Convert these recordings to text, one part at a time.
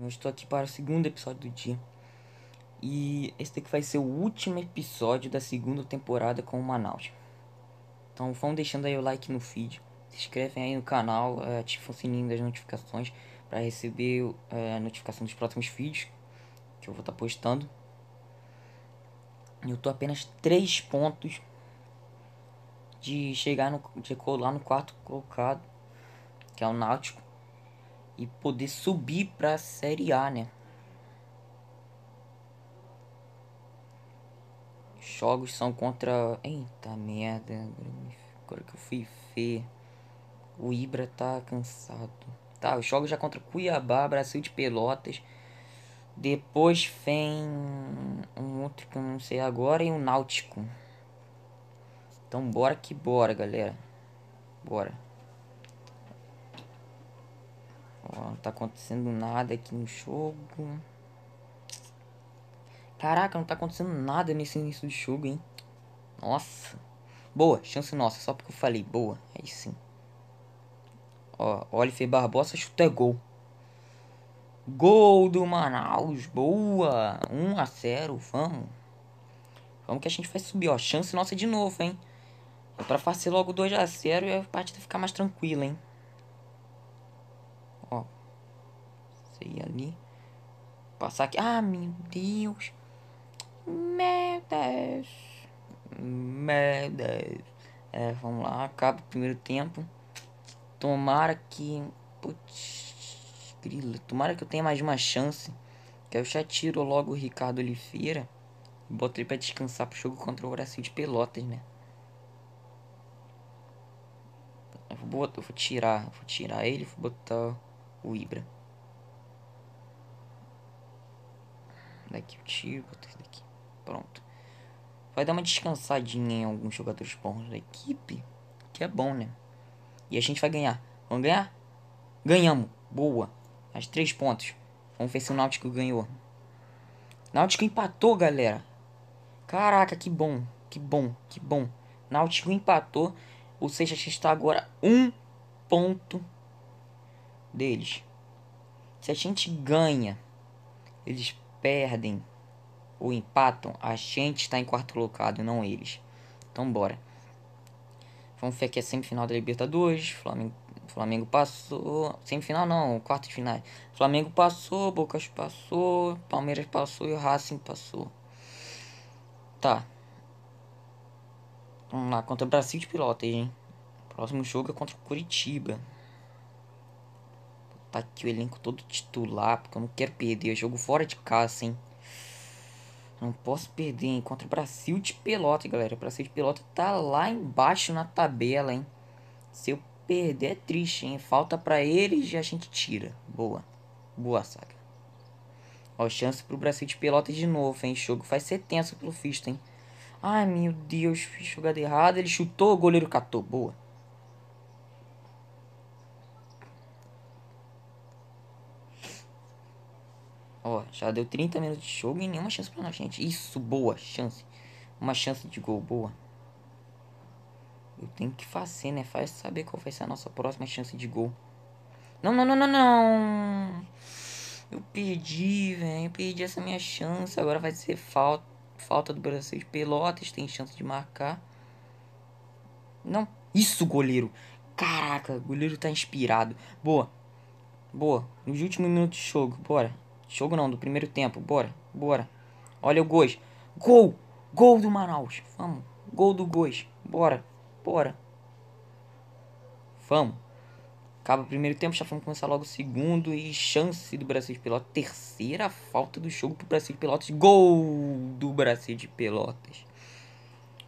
Eu estou aqui para o segundo episódio do dia. E esse daqui vai ser o último episódio da segunda temporada com o Manaus. Então vão deixando aí o like no vídeo. Se inscrevem aí no canal, eh, ativam o sininho das notificações para receber eh, a notificação dos próximos vídeos que eu vou estar tá postando. Eu tô apenas 3 pontos de chegar no de colar no quarto colocado, que é o Náutico e poder subir para a Série A, né? Jogos são contra. Eita merda, agora que eu fui ver. O Ibra tá cansado. Tá, os jogos já contra Cuiabá, Brasil de Pelotas. Depois vem um outro que eu não sei agora e um Náutico. Então bora que bora, galera. Bora. tá acontecendo nada aqui no jogo. Caraca, não tá acontecendo nada nesse início do jogo, hein? Nossa. Boa, chance nossa, só porque eu falei. Boa, aí sim. Ó, Olife Barbosa chuta é gol. Gol do Manaus, boa. 1 a 0, vamos. Vamos que a gente vai subir, ó. Chance nossa de novo, hein? É pra fazer logo 2 a 0 e a partida ficar mais tranquila, hein? Você ia ali. Passar aqui. Ah, meu Deus. Meu Deus. Meu Deus. É, vamos lá. Acaba o primeiro tempo. Tomara que. Putz, grila. Tomara que eu tenha mais uma chance. Que eu já tiro logo o Ricardo Oliveira. Bota ele pra descansar pro jogo contra o Brasil de Pelotas, né? Eu vou, botar, eu vou tirar. Vou tirar ele vou botar o Ibra. daqui o tiro, botar esse daqui. Pronto. Vai dar uma descansadinha em alguns jogadores bons da equipe, que é bom, né? E a gente vai ganhar. Vamos ganhar? Ganhamos. Boa. As três pontos. Vamos ver se o Náutico ganhou. Náutico empatou, galera. Caraca, que bom. Que bom, que bom. Náutico empatou. Ou seja, a gente está agora um ponto deles. Se a gente ganha, eles perdem ou empatam, a gente está em quarto colocado, não eles. Então bora. Vamos ver aqui a semifinal da Libertadores. Flamengo, Flamengo passou. Semifinal não, quarto de final. Flamengo passou, Bocas passou, Palmeiras passou e o Racing passou. Tá. Vamos lá, contra o Brasil de Pilotas, hein? Próximo jogo é contra o Curitiba. Tá aqui o elenco todo titular, porque eu não quero perder. Eu jogo fora de casa, hein? Não posso perder, hein? Contra o Brasil de Pelota, galera. O Brasil de Pelota tá lá embaixo na tabela, hein? Se eu perder é triste, hein? Falta para eles e a gente tira. Boa. Boa, saga. Ó, chance pro Brasil de Pelota de novo, hein? O jogo faz ser tenso pelo Fisto, hein? Ai, meu Deus. Jogada errada. Ele chutou, o goleiro catou. Boa. Já deu 30 minutos de jogo e nenhuma chance pra nós, gente. Isso, boa chance. Uma chance de gol, boa. Eu tenho que fazer, né? Faz saber qual vai ser a nossa próxima chance de gol. Não, não, não, não, não. Eu perdi, velho. Perdi essa minha chance. Agora vai ser falta, falta do Brasil de Pelotas. Tem chance de marcar. Não. Isso, goleiro. Caraca, goleiro tá inspirado. Boa. Boa. Nos últimos minutos de jogo. Bora. Jogo não, do primeiro tempo. Bora, bora. Olha o Gois. Gol! Gol do Manaus. Vamos. Gol do Gois. Bora, bora. Vamos. Acaba o primeiro tempo, já vamos começar logo o segundo. E chance do Brasil de Pelotas. Terceira falta do jogo pro Brasil de Pelotas. Gol do Brasil de Pelotas.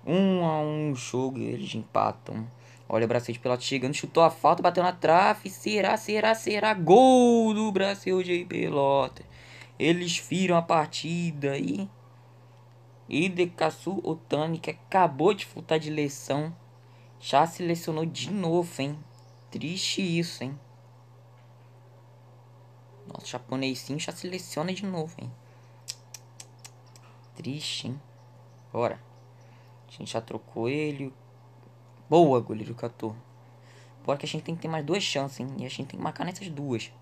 Um a um jogo eles empatam. Olha o Brasil de Pelotas chegando, chutou a falta, bateu na trave. Será, será, será? Gol do Brasil de Pelotas. Eles viram a partida e Hidekazu Otani, que acabou de faltar de lesão, já se lesionou de novo, hein? Triste isso, hein? nosso o já se lesiona de novo, hein? Triste, hein? Bora. A gente já trocou ele. Boa, goleiro Kato Bora que a gente tem que ter mais duas chances, hein? E a gente tem que marcar nessas duas.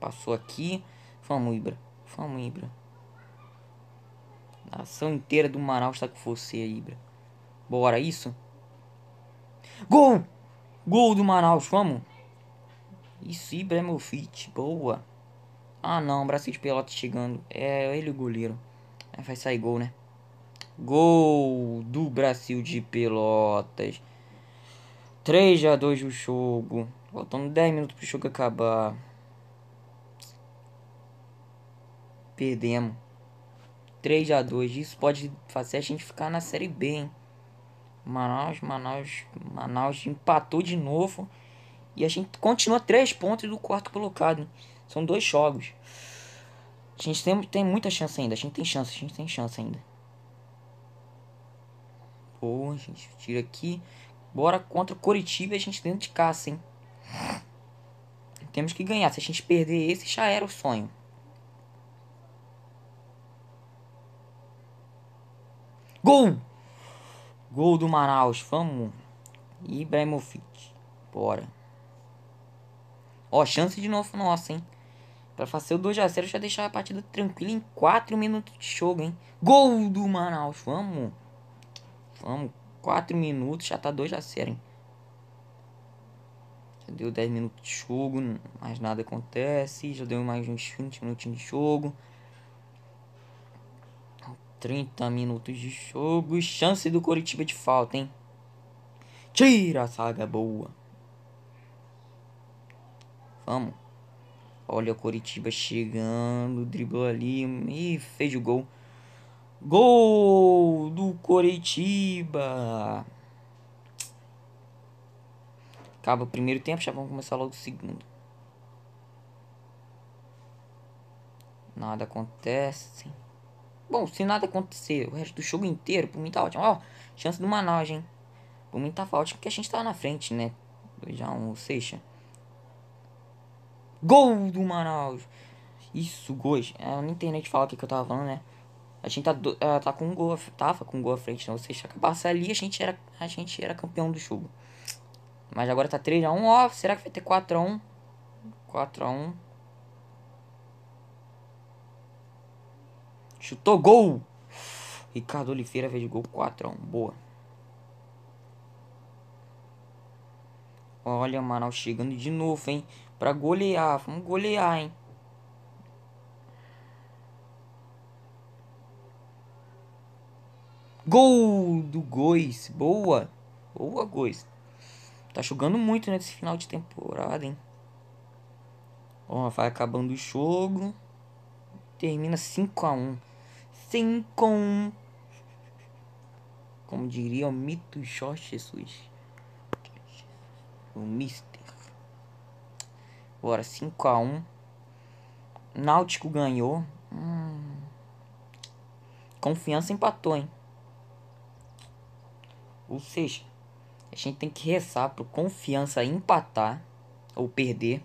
Passou aqui. Vamos, Ibra. Vamos, Ibra. Nação ação inteira do Manaus está com você, Ibra. Bora, isso? Gol! Gol do Manaus, vamos! Isso, Ibra é meu fit. Boa. Ah, não. Brasil de pelota chegando. É ele o goleiro. É, vai sair gol, né? Gol do Brasil de Pelotas. 3 x 2 o jogo. Faltando 10 minutos pro jogo acabar. Perdemos. 3 a 2 Isso pode fazer a gente ficar na Série B, hein? Manaus, Manaus, Manaus empatou de novo. E a gente continua três pontos do quarto colocado. Hein? São dois jogos. A gente tem, tem muita chance ainda. A gente tem chance, a gente tem chance ainda. Boa, a gente tira aqui. Bora contra o Coritiba a gente dentro de caça, hein? Temos que ganhar. Se a gente perder esse, já era o sonho. Gol! Gol do Manaus, vamos. Ibrahimovic. Bora. Ó, chance de novo nossa, hein? Pra fazer o 2x0 já deixar a partida tranquila em 4 minutos de jogo, hein? Gol do Manaus, vamos. Vamos, 4 minutos, já tá 2x0, hein? Já deu 10 minutos de jogo, mais nada acontece. Já deu mais uns 20 minutinhos de jogo. 30 minutos de jogo chance do Coritiba de falta, hein? Tira a saga boa. Vamos. Olha o Coritiba chegando, driblou ali e fez o gol. Gol do Coritiba. Acaba o primeiro tempo, já vamos começar logo o segundo. Nada acontece. Bom, se nada acontecer o resto do jogo inteiro, por mim tá ótimo. Ó, chance do Manaus, hein? Por mim tá ótimo, porque a gente tá na frente, né? Já um seixa. Gol do Manaus! Isso, gols. A é, internet fala o que, que eu tava falando, né? A gente tá, uh, tá com um gol, tava com um gol à frente, então, ou seja, se acabasse ali, a gente, era, a gente era campeão do jogo. Mas agora tá 3x1, ó, será que vai ter 4x1? 4x1. Chutou gol. Ricardo Oliveira fez gol 4x1. Boa. Olha, o Manaus chegando de novo, hein? Pra golear. Vamos golear, hein? Gol do Gois. Boa. Boa, Gois. Tá jogando muito né, nesse final de temporada, hein? Ó, vai acabando o jogo. Termina 5 a 1 assim com. Como diria o mito Jorge Jesus. O Mister. Agora 5x1. Náutico ganhou. Hum. Confiança empatou, hein? Ou seja, a gente tem que rezar pro confiança empatar ou perder.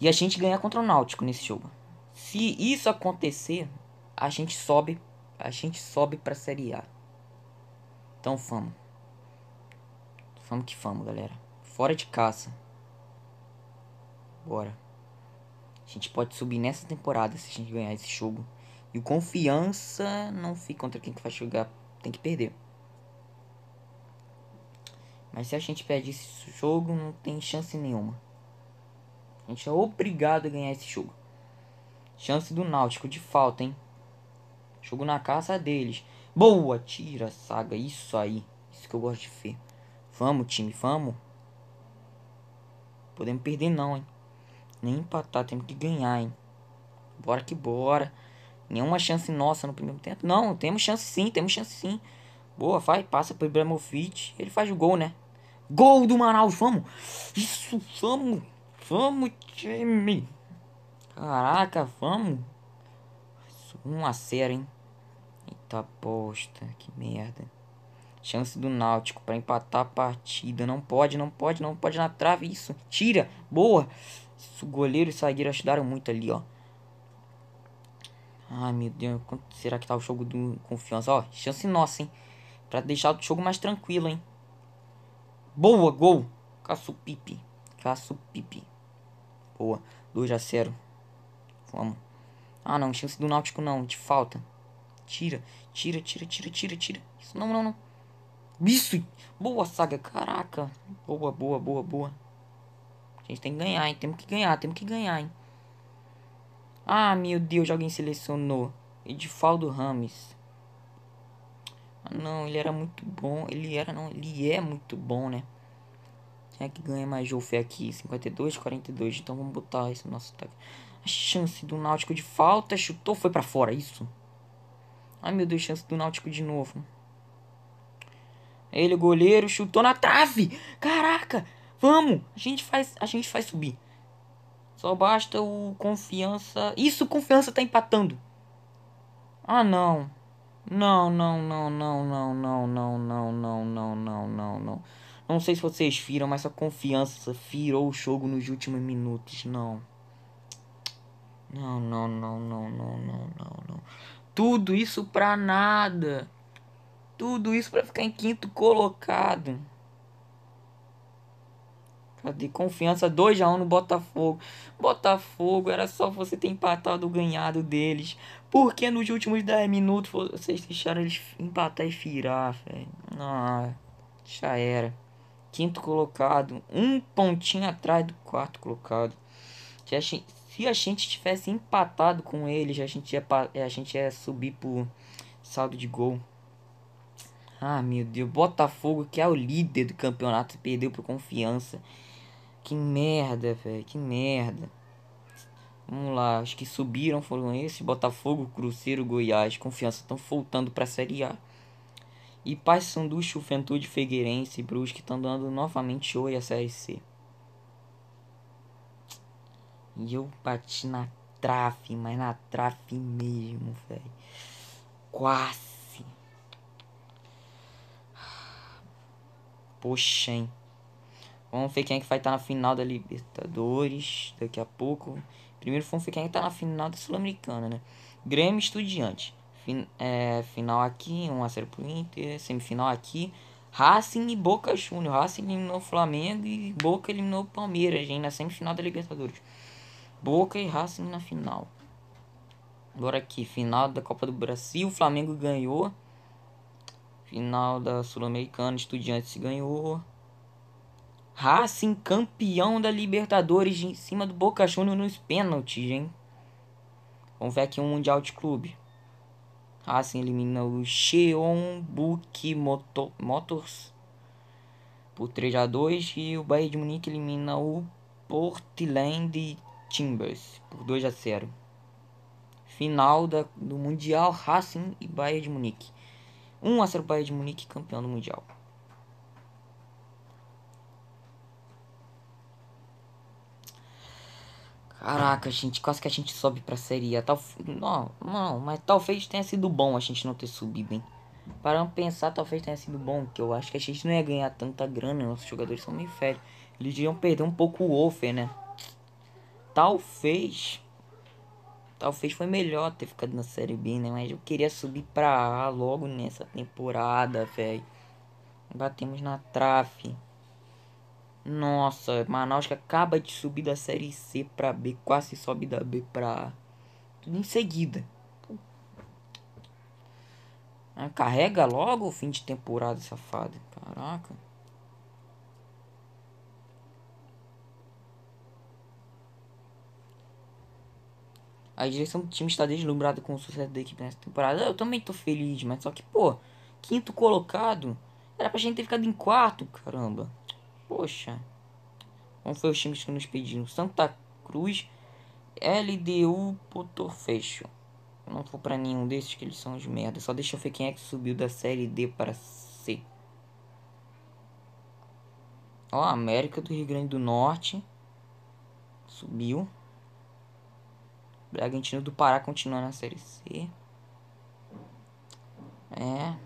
E a gente ganhar contra o Náutico nesse jogo. Se isso acontecer, a gente sobe, a gente sobe pra Série A. Então fama. Fama que fama, galera. Fora de caça. Bora. A gente pode subir nessa temporada se a gente ganhar esse jogo. E o confiança não fica contra quem que vai jogar. Tem que perder. Mas se a gente perde esse jogo, não tem chance nenhuma. A gente é obrigado a ganhar esse jogo. Chance do Náutico de falta, hein? Jogo na caça deles. Boa, tira, saga. Isso aí. Isso que eu gosto de ver. Vamos, time, vamos. Podemos perder não, hein. Nem empatar, temos que ganhar, hein. Bora que bora. Nenhuma chance nossa no primeiro tempo. Não, temos chance sim, temos chance sim. Boa, vai, passa pro Ibrahimovic. Ele faz o gol, né? Gol do Manaus, vamos! Isso, vamos! Vamos, time! Caraca, vamos! 1 a 0, hein? Eita bosta, que merda. Chance do Náutico para empatar a partida. Não pode, não pode, não pode na trave isso. Tira, boa. Isso, o goleiro e o zagueiro ajudaram muito ali, ó. Ai, meu Deus, quanto será que tá o jogo do Confiança? Ó, chance nossa, hein? Pra deixar o jogo mais tranquilo, hein? Boa, gol. caço pipi caço pipi Boa. 2 a 0. Vamos. Ah, não. Chance do Náutico não. De falta. Tira. Tira, tira, tira, tira, tira. Isso, não, não, não. Isso. Boa, Saga. Caraca. Boa, boa, boa, boa. A gente tem que ganhar, hein? Temos que ganhar, temos que ganhar, hein? Ah, meu Deus. Alguém selecionou. Edifaldo Rames. Ah, não. Ele era muito bom. Ele era, não. Ele é muito bom, né? Quem é que ganha mais jogo? Foi aqui. 52, 42. Então vamos botar esse nosso ataque chance do Náutico de falta, chutou, foi para fora, isso. Ai meu Deus, chance do Náutico de novo. Ele, goleiro, chutou na trave. Caraca, vamos, a gente faz, a gente faz subir. Só basta o confiança. Isso, confiança tá empatando. Ah, não. Não, não, não, não, não, não, não, não, não, não, não, não, não. Não sei se vocês viram, mas a confiança virou o jogo nos últimos minutos, não. Não, não, não, não, não, não, não, não. Tudo isso pra nada. Tudo isso pra ficar em quinto colocado. Cadê? Tá confiança 2x1 um no Botafogo. Botafogo, era só você ter empatado o ganhado deles. Porque nos últimos 10 minutos vocês deixaram eles empatar e firar, velho. Ah, já era. Quinto colocado, um pontinho atrás do quarto colocado. Se a gente tivesse empatado com eles, a gente ia, a gente ia subir por saldo de gol. Ah, meu Deus. Botafogo, que é o líder do campeonato, perdeu por confiança. Que merda, velho. Que merda. Vamos lá. acho que subiram foram esses: Botafogo, Cruzeiro, Goiás. Confiança estão voltando pra Série A. E Paysandu, Juventude, Figueirense e Brusque estão dando novamente oi a Série C. E eu bati na trave, mas na trave mesmo, velho. Quase. Poxa, hein. Vamos ver quem é que vai estar tá na final da Libertadores daqui a pouco. Primeiro vamos ver quem é que tá na final da Sul-Americana, né? Grêmio Estudiante. Fin é, final aqui, 1x0 pro Inter. Semifinal aqui. Racing e Boca Juniors. Racing eliminou o Flamengo e Boca eliminou o Palmeiras, hein? Na semifinal da Libertadores. Boca e Racing na final. Agora aqui, final da Copa do Brasil, Flamengo ganhou. Final da Sul-Americana, Estudiantes ganhou. Racing campeão da Libertadores em cima do Boca Juniors nos pênaltis, hein? Vamos ver aqui um Mundial de Clube. Racing elimina o Cheon Buki Motors por 3 a 2 e o Bayern de Munique elimina o Portland Timbers por 2 a 0. Final da, do Mundial Racing e Bayern de Munique. 1 a 0 Bayern de Munique, campeão do Mundial. Caraca, gente, quase que a gente sobe pra Série Tal... Não, não, mas talvez tenha sido bom a gente não ter subido, hein? Para não pensar, talvez tenha sido bom, que eu acho que a gente não ia ganhar tanta grana, nossos jogadores são meio férias. Eles iam perder um pouco o Wolfer, né? Talvez. Talvez foi melhor ter ficado na Série B, né? Mas eu queria subir pra A logo nessa temporada, velho. Batemos na trave. Nossa, Manaus que acaba de subir da Série C pra B, quase sobe da B pra A. Tudo em seguida. Carrega logo o fim de temporada, safado. Caraca. A direção do time está deslumbrada com o sucesso da equipe nessa temporada. Eu também tô feliz, mas só que, pô, quinto colocado. Era pra gente ter ficado em quarto, caramba. Poxa. Não foi os times que nos pediram. Santa Cruz, LDU, Potofecho. Eu não vou pra nenhum desses que eles são os merda. Só deixa eu ver quem é que subiu da série D para C. Ó, América do Rio Grande do Norte. Subiu. Bragantino do Pará continua na Série C. É.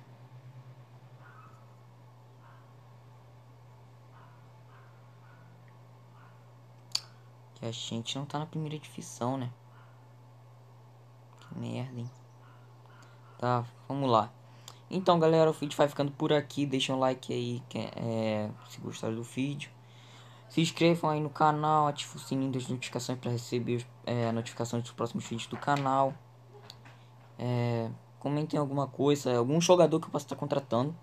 Que a gente não tá na primeira divisão, né? Que merda, hein? Tá, vamos lá. Então, galera, o vídeo vai ficando por aqui. Deixa um like aí é, se gostaram do vídeo. Se inscrevam aí no canal, ativem o sininho das notificações para receber é, notificação dos próximos vídeos do canal. É, comentem alguma coisa, algum jogador que eu possa estar contratando.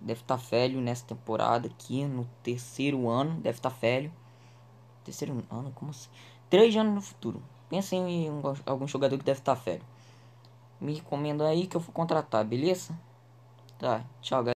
Deve estar tá velho nessa temporada aqui, no terceiro ano, deve estar tá velho. Terceiro ano, como assim? Três anos no futuro. Pensem em um, algum jogador que deve estar tá velho. Me recomendo aí que eu vou contratar, beleza? Tá, tchau, galera.